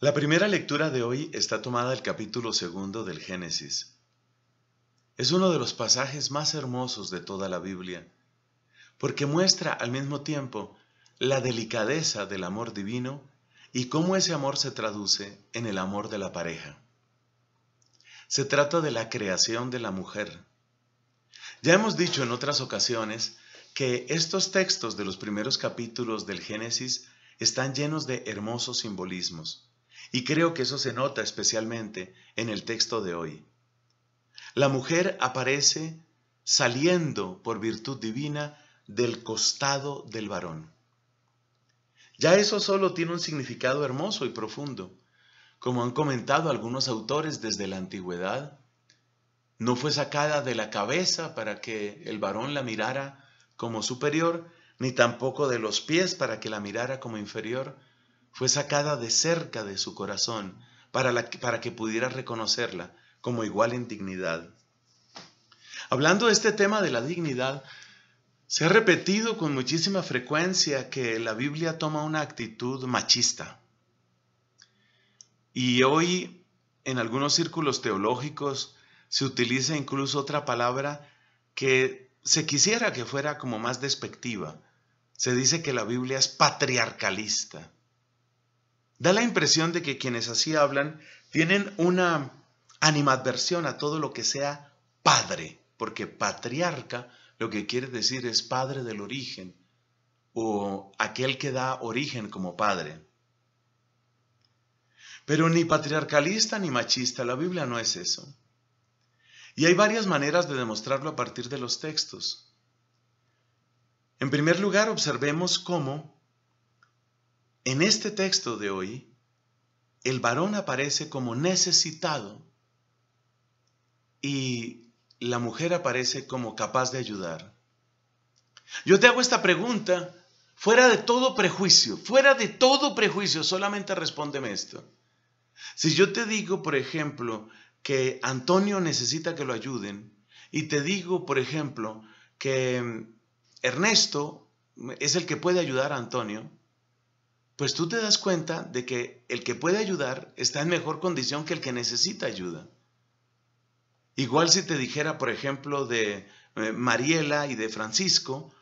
La primera lectura de hoy está tomada del capítulo segundo del Génesis. Es uno de los pasajes más hermosos de toda la Biblia, porque muestra al mismo tiempo la delicadeza del amor divino y cómo ese amor se traduce en el amor de la pareja. Se trata de la creación de la mujer. Ya hemos dicho en otras ocasiones que estos textos de los primeros capítulos del Génesis están llenos de hermosos simbolismos. Y creo que eso se nota especialmente en el texto de hoy. La mujer aparece saliendo por virtud divina del costado del varón. Ya eso solo tiene un significado hermoso y profundo. Como han comentado algunos autores desde la antigüedad, no fue sacada de la cabeza para que el varón la mirara como superior, ni tampoco de los pies para que la mirara como inferior, fue sacada de cerca de su corazón para, para que pudiera reconocerla como igual en dignidad. Hablando de este tema de la dignidad, se ha repetido con muchísima frecuencia que la Biblia toma una actitud machista. Y hoy en algunos círculos teológicos se utiliza incluso otra palabra que se quisiera que fuera como más despectiva. Se dice que la Biblia es patriarcalista. Da la impresión de que quienes así hablan tienen una animadversión a todo lo que sea padre, porque patriarca lo que quiere decir es padre del origen o aquel que da origen como padre. Pero ni patriarcalista ni machista, la Biblia no es eso. Y hay varias maneras de demostrarlo a partir de los textos. En primer lugar, observemos cómo en este texto de hoy, el varón aparece como necesitado y la mujer aparece como capaz de ayudar. Yo te hago esta pregunta fuera de todo prejuicio, fuera de todo prejuicio, solamente respóndeme esto. Si yo te digo, por ejemplo, que Antonio necesita que lo ayuden y te digo, por ejemplo, que mm, Ernesto es el que puede ayudar a Antonio, pues tú te das cuenta de que el que puede ayudar está en mejor condición que el que necesita ayuda. Igual si te dijera, por ejemplo, de eh, Mariela y de Francisco,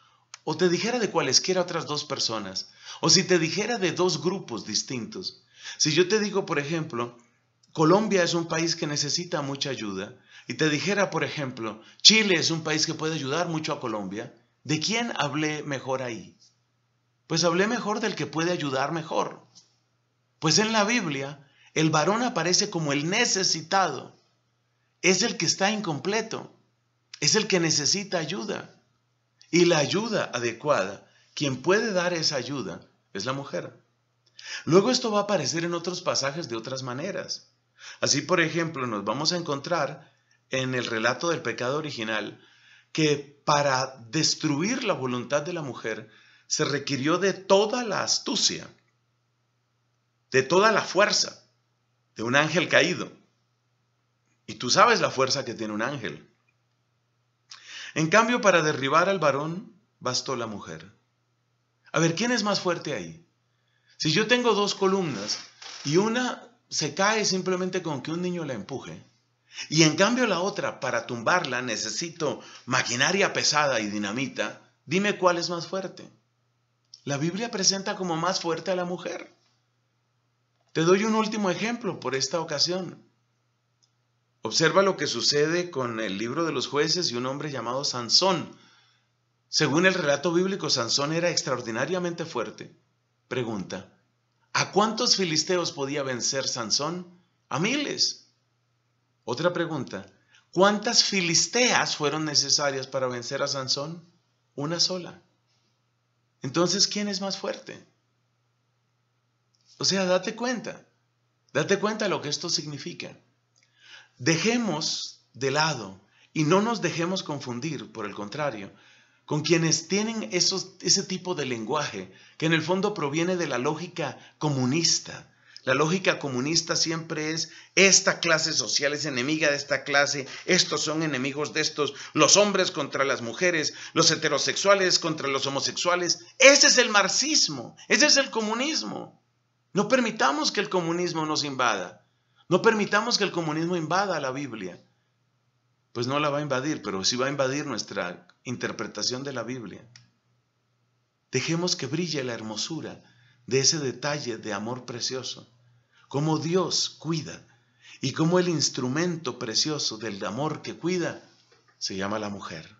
o te dijera de cualesquiera otras dos personas, o si te dijera de dos grupos distintos. Si yo te digo, por ejemplo, Colombia es un país que necesita mucha ayuda, y te dijera, por ejemplo, Chile es un país que puede ayudar mucho a Colombia, ¿de quién hablé mejor ahí? Pues hablé mejor del que puede ayudar mejor. Pues en la Biblia, el varón aparece como el necesitado. Es el que está incompleto. Es el que necesita ayuda. Y la ayuda adecuada, quien puede dar esa ayuda, es la mujer. Luego esto va a aparecer en otros pasajes de otras maneras. Así, por ejemplo, nos vamos a encontrar en el relato del pecado original que para destruir la voluntad de la mujer, se requirió de toda la astucia, de toda la fuerza de un ángel caído. Y tú sabes la fuerza que tiene un ángel. En cambio, para derribar al varón, bastó la mujer. A ver, ¿quién es más fuerte ahí? Si yo tengo dos columnas y una se cae simplemente con que un niño la empuje, y en cambio la otra, para tumbarla necesito maquinaria pesada y dinamita, dime cuál es más fuerte. La Biblia presenta como más fuerte a la mujer. Te doy un último ejemplo por esta ocasión. Observa lo que sucede con el libro de los jueces y un hombre llamado Sansón. Según el relato bíblico, Sansón era extraordinariamente fuerte. Pregunta, ¿a cuántos filisteos podía vencer Sansón? A miles. Otra pregunta, ¿cuántas filisteas fueron necesarias para vencer a Sansón? Una sola. Entonces, ¿quién es más fuerte? O sea, date cuenta, date cuenta lo que esto significa. Dejemos de lado y no nos dejemos confundir, por el contrario, con quienes tienen ese tipo de lenguaje que en el fondo proviene de la lógica comunista, la lógica comunista siempre es, esta clase social es enemiga de esta clase, estos son enemigos de estos, los hombres contra las mujeres, los heterosexuales contra los homosexuales. Ese es el marxismo, ese es el comunismo. No permitamos que el comunismo nos invada. No permitamos que el comunismo invada la Biblia. Pues no la va a invadir, pero sí va a invadir nuestra interpretación de la Biblia. Dejemos que brille la hermosura de ese detalle de amor precioso como Dios cuida y como el instrumento precioso del amor que cuida se llama la mujer.